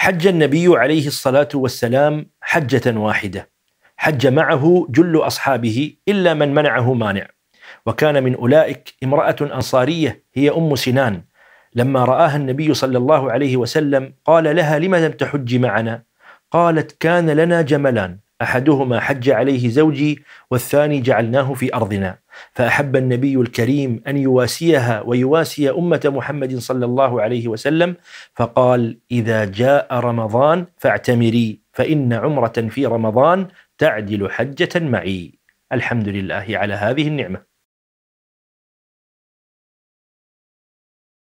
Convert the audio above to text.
حج النبي عليه الصلاه والسلام حجه واحده حج معه جل اصحابه الا من منعه مانع وكان من اولئك امراه انصاريه هي ام سنان لما راها النبي صلى الله عليه وسلم قال لها لم لم تحج معنا قالت كان لنا جملان احدهما حج عليه زوجي والثاني جعلناه في ارضنا فأحب النبي الكريم أن يواسيها ويواسي أمة محمد صلى الله عليه وسلم فقال إذا جاء رمضان فاعتمري فإن عمرة في رمضان تعدل حجة معي الحمد لله على هذه النعمة